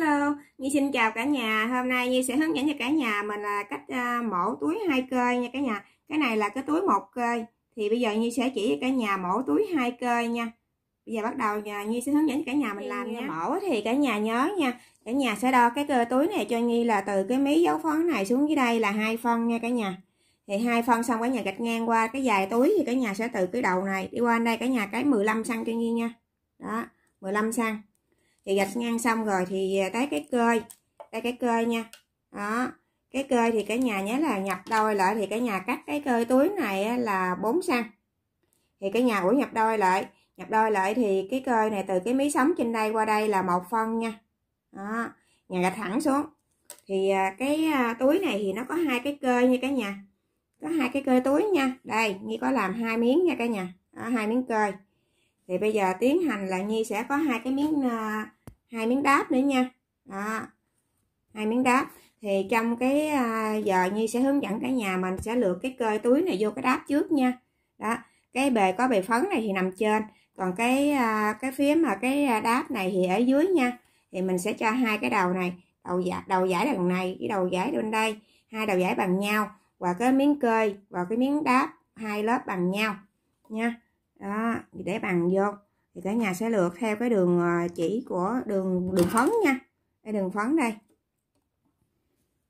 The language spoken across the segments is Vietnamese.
Hello, Nhi xin chào cả nhà. Hôm nay Nhi sẽ hướng dẫn cho cả nhà mình là cách uh, mổ túi hai cây nha cả nhà. Cái này là cái túi một cây. Thì bây giờ Nhi sẽ chỉ cho cả nhà mổ túi hai cây nha. Bây giờ bắt đầu nhà Nhi sẽ hướng dẫn cho cả nhà mình làm nha. Dạ. Mổ thì cả nhà nhớ nha. Cả nhà sẽ đo cái cơ túi này cho Nhi là từ cái mí dấu phấn này xuống dưới đây là hai phân nha cả nhà. Thì hai phân xong cả nhà gạch ngang qua cái dài túi thì cả nhà sẽ từ cái đầu này đi qua đây cả nhà cái 15 xăng cho Nhi nha. Đó, 15 xăng thì dạ, gạch ngang xong rồi thì tới à, cái cơi tới cái cơi nha đó cái cơi thì cả nhà nhớ là nhập đôi lại thì cả nhà cắt cái cơi túi này là 4 xăng thì cả nhà ủi nhập đôi lại nhập đôi lại thì cái cơi này từ cái mí sống trên đây qua đây là một phân nha đó nhà gạch thẳng xuống thì à, cái à, túi này thì nó có hai cái cơi nha cả nhà có hai cái cơi túi nha đây nhi có làm hai miếng nha cả nhà hai miếng cơi thì bây giờ tiến hành là nhi sẽ có hai cái miếng hai miếng đáp nữa nha đó hai miếng đáp thì trong cái à, giờ như sẽ hướng dẫn cả nhà mình sẽ lượt cái cơi túi này vô cái đáp trước nha đó cái bề có bề phấn này thì nằm trên còn cái à, cái phía mà cái à, đáp này thì ở dưới nha thì mình sẽ cho hai cái đầu này đầu giải đầu giải đằng này cái đầu giải bên đây hai đầu giải bằng nhau và cái miếng cơi và cái miếng đáp hai lớp bằng nhau nha đó để bằng vô thì cả nhà sẽ lượt theo cái đường ờ, chỉ của đường đường phấn nha cái đường phấn đây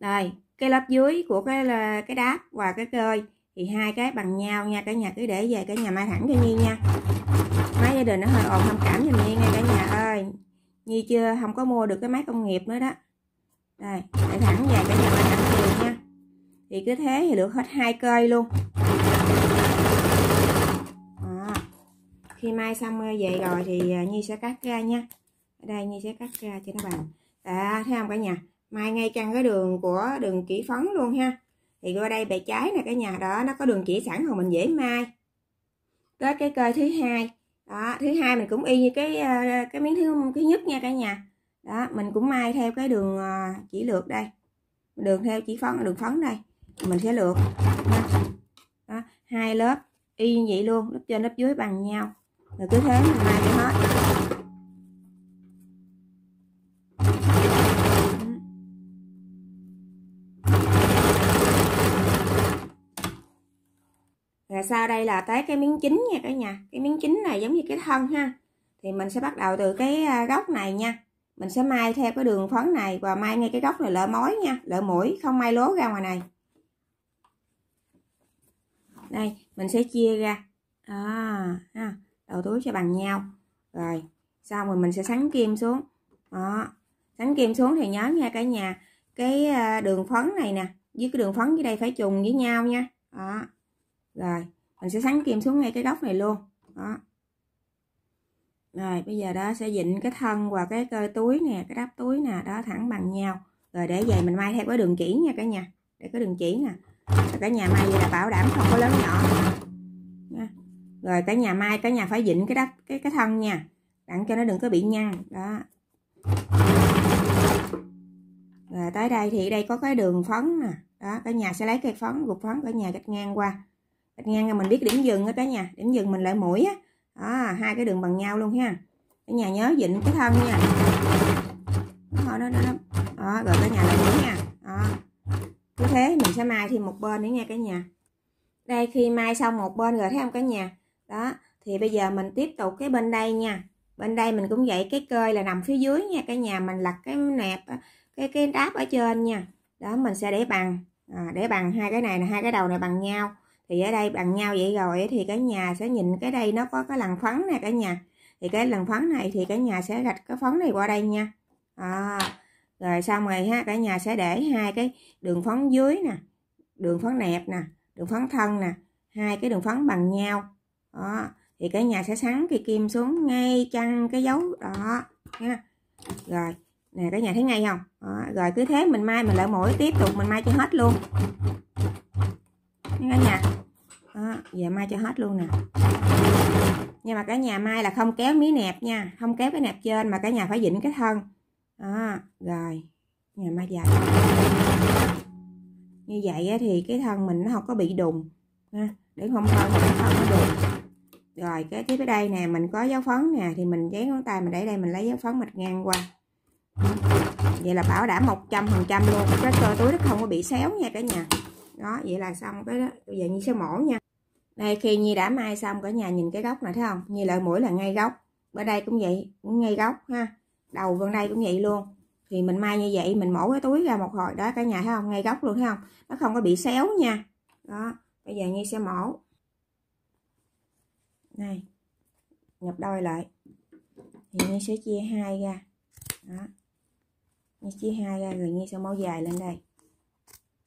đây cái lớp dưới của cái cái đáp và cái cơi thì hai cái bằng nhau nha cả nhà cứ để về cả nhà mai thẳng cho nhi nha máy gia đình nó hơi ồn thông cảm cho nhi nha cả nhà ơi nhi chưa không có mua được cái máy công nghiệp nữa đó đây để thẳng về cả nhà mai thẳng chiều nha thì cứ thế thì được hết hai cơi luôn khi mai xong về rồi thì à, nhi sẽ cắt ra nha ở đây nhi sẽ cắt ra cho nó bằng à, thấy không cả nhà mai ngay chăn cái đường của đường kỹ phấn luôn ha thì qua đây bề trái này cả nhà đó nó có đường chỉ sẵn rồi mình dễ mai tới cái cây thứ hai đó thứ hai mình cũng y như cái à, cái miếng thứ cái nhất nha cả nhà đó mình cũng mai theo cái đường à, chỉ lược đây đường theo chỉ phấn đường phấn đây mình sẽ lược đó, hai lớp y như vậy luôn lớp trên lớp dưới bằng nhau rồi cứ thế mình may cho hết rồi sau đây là tới cái miếng chính nha cả nhà cái miếng chính này giống như cái thân ha thì mình sẽ bắt đầu từ cái à, góc này nha mình sẽ may theo cái đường phấn này và may ngay cái góc này lỡ mối nha lỡ mũi không may lố ra ngoài này đây mình sẽ chia ra à, ha đầu túi cho bằng nhau rồi sau rồi mình sẽ sắn kim xuống đó sắn kim xuống thì nhớ nha cả nhà cái ờ, đường phấn này nè với cái đường phấn dưới đây phải trùng với nhau nha đó rồi mình sẽ sắn kim xuống ngay cái góc này luôn đó rồi bây giờ đó sẽ dịnh cái thân và cái cơ túi nè cái đắp túi nè đó thẳng bằng nhau rồi để về mình may theo cái đường chỉ nha cả nhà để cái đường chỉ nè cả nhà may vậy là bảo đảm không có lớn nhỏ rồi cả nhà mai cả nhà phải vịn cái đất cái cái thân nha đặng cho nó đừng có bị nhăn đó rồi tới đây thì đây có cái đường phấn nè đó cả nhà sẽ lấy cây phấn gục phấn cả nhà gạch ngang qua gạch ngang là mình biết điểm dừng đó cả nhà điểm dừng mình lại mũi á đó, hai cái đường bằng nhau luôn ha cả nhà nhớ vịn cái thân nha đó, đó, đó, đó. đó rồi cả nhà lại mũi nha đó. cứ thế mình sẽ mai thêm một bên nữa nha cả nhà đây khi mai xong một bên rồi thấy không cả nhà đó thì bây giờ mình tiếp tục cái bên đây nha bên đây mình cũng vậy cái cơi là nằm phía dưới nha cả nhà mình lật cái nẹp cái cái đáp ở trên nha đó mình sẽ để bằng à, để bằng hai cái này là hai cái đầu này bằng nhau thì ở đây bằng nhau vậy rồi thì cả nhà sẽ nhìn cái đây nó có cái lần phấn nè cả nhà thì cái lần phấn này thì cả nhà sẽ gạch cái phấn này qua đây nha à, rồi xong rồi ha cả nhà sẽ để hai cái đường phấn dưới nè đường phấn nẹp nè đường phấn thân nè hai cái đường phấn bằng nhau đó thì cả nhà sẽ sáng cây kim xuống ngay chăn cái dấu đó nha rồi nè cả nhà thấy ngay không đó. rồi cứ thế mình mai mình lại mỗi tiếp tục mình mai cho hết luôn nha cả nhà đó. giờ mai cho hết luôn nè nhưng mà cả nhà mai là không kéo mí nẹp nha không kéo cái nẹp trên mà cả nhà phải dịnh cái thân đó. rồi nhà mai dài như vậy thì cái thân mình nó không có bị đùng ha để không hơi không không nó được rồi cái tiếp ở đây nè mình có dấu phấn nè thì mình dán ngón tay mình để đây mình lấy dấu phấn mạch ngang qua vậy là bảo đảm 100 phần trăm luôn cái cơ túi nó không có bị xéo nha cả nhà đó vậy là xong cái đó bây giờ như sẽ mổ nha đây khi nhi đã mai xong cả nhà nhìn cái góc này thấy không Như lại mũi là ngay góc bên đây cũng vậy cũng ngay góc ha đầu bên đây cũng vậy luôn thì mình may như vậy mình mổ cái túi ra một hồi đó cả nhà thấy không ngay góc luôn thấy không nó không có bị xéo nha đó bây giờ Nhi sẽ mổ này nhập đôi lại thì Nhi sẽ chia hai ra đó Nhi chia hai ra rồi Nhi sẽ mổ dài lên đây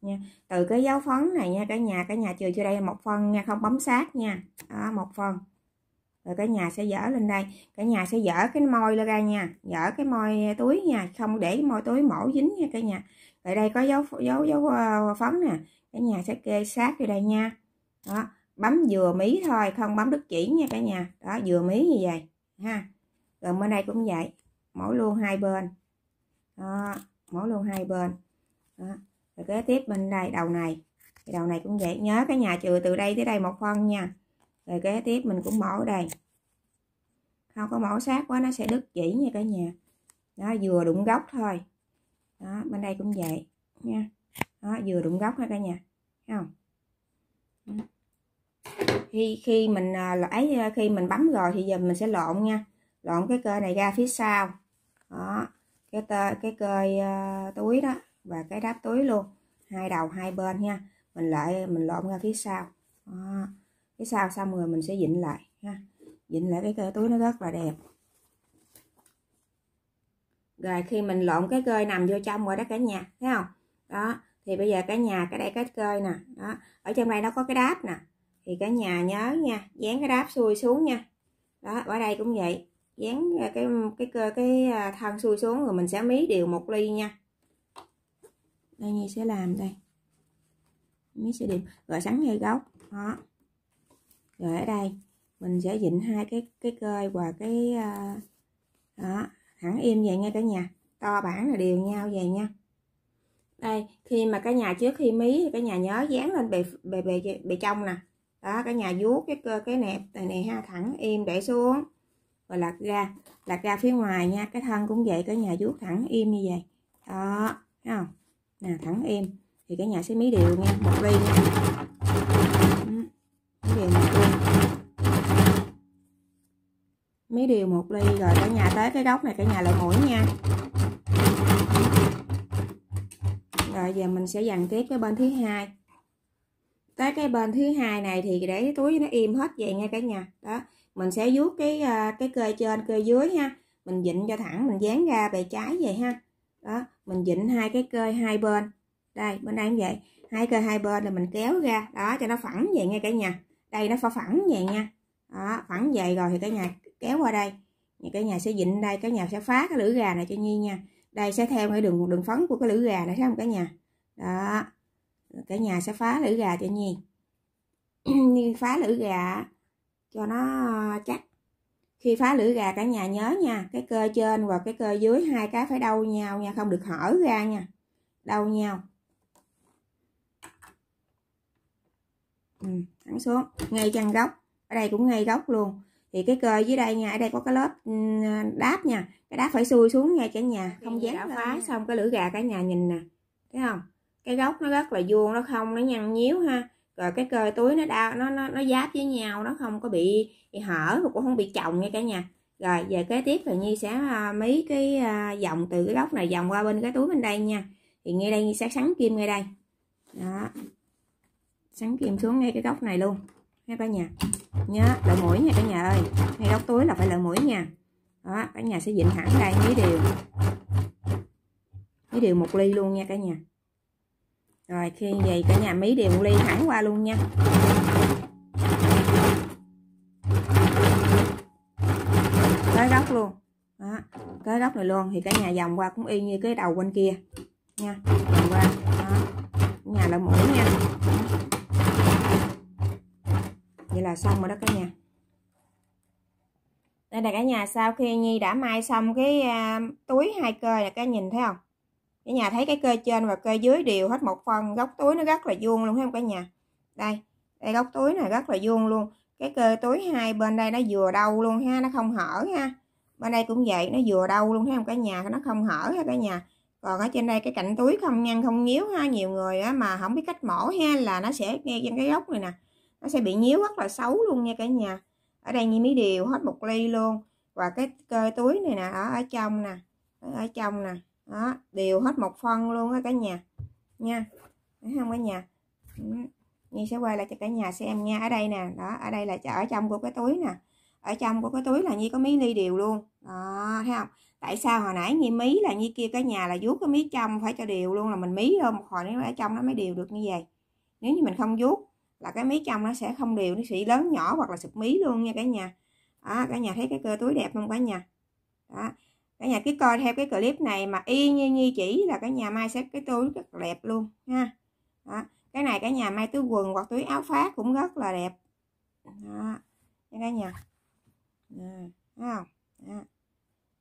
nha từ cái dấu phấn này nha cả nhà cả nhà trừ cho đây một phần nha không bấm sát nha đó một phần rồi cả nhà sẽ dở lên đây cả nhà sẽ dở cái môi lên ra nha dở cái môi túi nha không để môi túi mổ dính nha cả nhà tại đây có dấu dấu dấu ờ, phấn nè cả nhà sẽ kê sát vô đây nha đó bấm vừa mí thôi không bấm đứt chỉ nha cả nhà đó vừa mí như vậy ha rồi bên đây cũng vậy mẫu luôn hai bên đó, mẫu luôn hai bên đó. rồi kế tiếp bên đây đầu này cái đầu này cũng vậy nhớ cái nhà trừ từ đây tới đây một phân nha rồi kế tiếp mình cũng mổ đây không có mổ sát quá nó sẽ đứt chỉ nha cả nhà nó vừa đụng góc thôi đó bên đây cũng vậy nha đó vừa đụng góc ha cả nhà thấy không khi khi mình à, lấy à, khi mình bấm rồi thì giờ mình sẽ lộn nha lộn cái cơ này ra phía sau đó cái tơ cái cơ à, túi đó và cái đáp túi luôn hai đầu hai bên nha mình lại mình lộn ra phía sau đó. phía sau xong rồi mình sẽ dịnh lại ha dịnh lại cái cơ túi nó rất là đẹp rồi khi mình lộn cái cơi nằm vô trong rồi đó cả nhà thấy không đó thì bây giờ cả nhà cái đây cái cơi nè đó ở trong đây nó có cái đáp nè thì cả nhà nhớ nha dán cái đáp xuôi xuống nha đó ở đây cũng vậy dán à, cái cái cơ cái, à, thân xuôi xuống rồi mình sẽ mí đều một ly nha đây nhi sẽ làm đây mí sẽ đều rồi sắn ngay góc đó rồi ở đây mình sẽ dịnh hai cái cái cơi và cái à, đó hẳn im vậy nha cả nhà to bản là đều nhau vậy nha đây khi mà cái nhà trước khi mí cái nhà nhớ dán lên bề bề bề bề trong nè đó cả nhà vuốt cái cơ cái nẹp này này ha thẳng im để xuống rồi lật ra lật ra phía ngoài nha cái thân cũng vậy cả nhà vuốt thẳng im như vậy đó thấy không nè thẳng im thì cái nhà sẽ mí đều nha một ly nha mấy điều một ly rồi cả nhà tới cái góc này cả nhà lại mũi nha rồi giờ mình sẽ dàn tiếp cái bên thứ hai tới cái bên thứ hai này thì để túi nó im hết vậy nha cả nhà đó mình sẽ vuốt cái ờ, cái cơ trên cơ dưới ha mình dịnh cho thẳng mình dán ra về trái vậy ha đó mình dịnh hai cái cơ hai bên đây bên đây như vậy hai cơ hai bên là mình kéo ra đó cho nó phẳng vậy nha cả nhà đây nó phải phẳng vậy nha đó phẳng vậy rồi thì cả nhà kéo qua đây thì cả nhà sẽ dịnh đây cái nhà sẽ phá cái lưỡi gà này cho nhi nha đây sẽ theo cái đường đường phấn của cái lưỡi gà này thấy không cả nhà đó cả nhà sẽ phá lưỡi gà cho nhi nhi phá lưỡi gà cho nó chắc khi phá lưỡi gà cả nhà nhớ nha cái cơ trên và cái cơ dưới hai cái phải đâu nhau nha không được hở ra nha đâu nhau ừ, thẳng xuống ngay chân gốc. ở đây cũng ngay gốc luôn thì cái cơ dưới đây nha ở đây có cái lớp ừ, đáp nha cái đáp phải xuôi xuống ngay cả nhà không dán đã phá xong cái lưỡi gà cả nhà nhìn nè thấy không cái gốc nó rất là vuông nó không nó nhăn nhíu ha rồi cái cơ túi nó đau nó nó, nó giáp với nhau nó không có bị, bị hở cũng không bị chồng nha cả nhà rồi về kế tiếp thì nhi sẽ à, mấy cái à, dòng từ cái góc này dòng qua bên cái túi bên đây nha thì ngay đây nhi sẽ sắn kim ngay đây đó sắn kim xuống ngay cái góc này luôn nha cả nhà nhá lợi mũi nha cả nhà ơi ngay đóng túi là phải lợi mũi nha đó cả nhà sẽ dịnh thẳng đây mấy điều mấy điều một ly luôn nha cả nhà rồi khi vậy cả nhà mấy điều một ly thẳng qua luôn nha tới góc luôn đó tới góc này luôn thì cả nhà vòng qua cũng y như cái đầu bên kia nha vòng qua đó. nhà là mũi nha vậy là xong rồi đó cả nhà đây là cả nhà sau khi Nhi đã may xong cái uh, túi hai cơ là cả nhìn thấy không cả nhà thấy cái cơ trên và cơ dưới đều hết một phần góc túi nó rất là vuông luôn thấy không cả nhà đây đây góc túi này rất là vuông luôn cái cơ túi hai bên đây nó vừa đâu luôn ha nó không hở ha bên đây cũng vậy nó vừa đâu luôn thấy không cả nhà nó không hở ha cả nhà còn ở trên đây cái cạnh túi không nhăn không nhíu ha nhiều người á, mà không biết cách mổ ha là nó sẽ ngay trên cái góc này nè nó sẽ bị nhíu rất là xấu luôn nha cả nhà ở đây như mấy điều hết một ly luôn và cái cơ túi này nè ở ở trong nè ở, ở trong nè đó đều hết một phân luôn á cả nhà nha thấy không cả nhà ừ. Nhi sẽ quay lại cho cả nhà xem nha ở đây nè đó ở đây là ở trong của cái túi nè ở trong của cái túi là Nhi có mấy ly đều luôn đó thấy không tại sao hồi nãy Nhi mí là Nhi kia cả nhà là vuốt cái mí trong phải cho đều luôn là mình mí luôn một hồi nữa ở trong nó mới đều được như vậy nếu như mình không vuốt là cái mí trong nó sẽ không đều nó sẽ lớn nhỏ hoặc là sụp mí luôn nha cả nhà đó, cả nhà thấy cái cơ túi đẹp không cả nhà đó cả nhà cứ coi theo cái clip này mà y như như chỉ là cả nhà mai xếp cái túi rất đẹp luôn ha đó. cái này cả nhà mai túi quần hoặc túi áo phát cũng rất là đẹp đó nha cả nhà ừ, đó.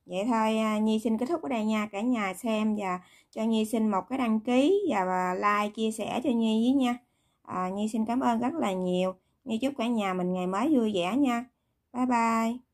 vậy thôi à, nhi xin kết thúc ở đây nha cả nhà xem và cho nhi xin một cái đăng ký và like chia sẻ cho nhi với nha à, Nhi xin cảm ơn rất là nhiều Nhi chúc cả nhà mình ngày mới vui vẻ nha bye bye